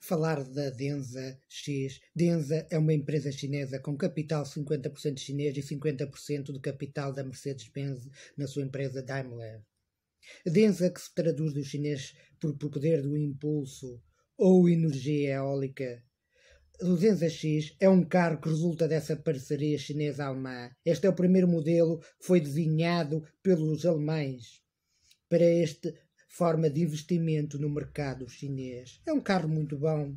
falar da Denza X. Denza é uma empresa chinesa com capital 50% chinês e 50% do capital da Mercedes-Benz na sua empresa Daimler. Densa, que se traduz do chinês por, poder do impulso ou energia eólica. O Densa X é um carro que resulta dessa parceria chinesa-alemã. Este é o primeiro modelo que foi desenhado pelos alemães para este forma de investimento no mercado chinês. É um carro muito bom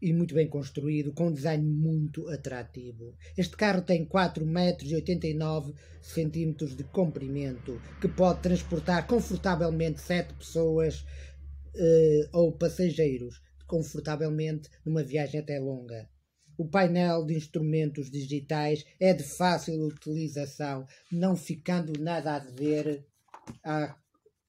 e muito bem construído, com um design muito atrativo. Este carro tem 4,89 metros de comprimento, que pode transportar confortavelmente 7 pessoas eh, ou passageiros, confortavelmente numa viagem até longa. O painel de instrumentos digitais é de fácil utilização, não ficando nada a ver à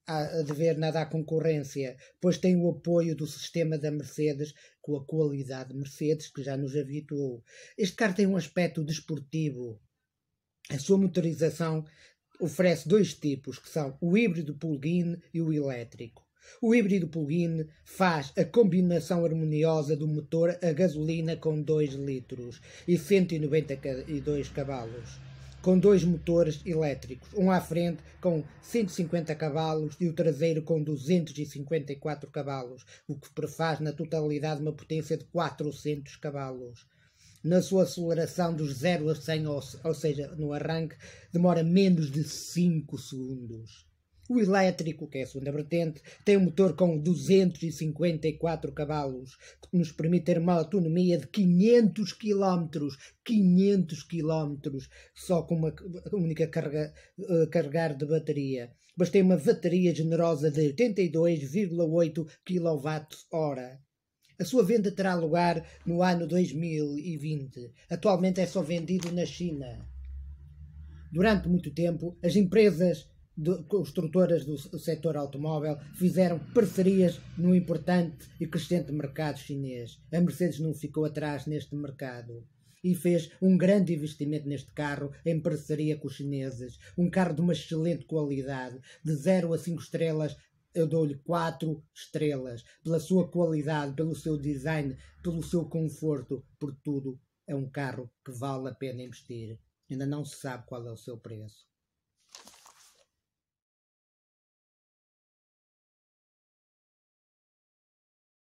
a dever nada à concorrência, pois tem o apoio do sistema da Mercedes, com a qualidade Mercedes que já nos habituou. Este carro tem um aspecto desportivo. A sua motorização oferece dois tipos, que são o híbrido plug-in e o elétrico. O híbrido plug-in faz a combinação harmoniosa do motor a gasolina com 2 litros e 192 cavalos com dois motores elétricos, um à frente com 150 cavalos e o traseiro com 254 cavalos, o que prefaz na totalidade uma potência de 400 cavalos. Na sua aceleração dos 0 a 100, ou seja, no arranque, demora menos de 5 segundos. O elétrico, que é a segunda vertente, tem um motor com 254 cavalos, que nos permite ter uma autonomia de 500 km. 500 km só com uma única carga uh, carregar de bateria. Mas tem uma bateria generosa de 82,8 kWh. A sua venda terá lugar no ano 2020. Atualmente é só vendido na China. Durante muito tempo, as empresas construtoras do setor automóvel fizeram parcerias no importante e crescente mercado chinês. A Mercedes não ficou atrás neste mercado e fez um grande investimento neste carro em parceria com os chineses. Um carro de uma excelente qualidade, de 0 a 5 estrelas. Eu dou-lhe 4 estrelas pela sua qualidade, pelo seu design, pelo seu conforto, por tudo. É um carro que vale a pena investir. Ainda não se sabe qual é o seu preço.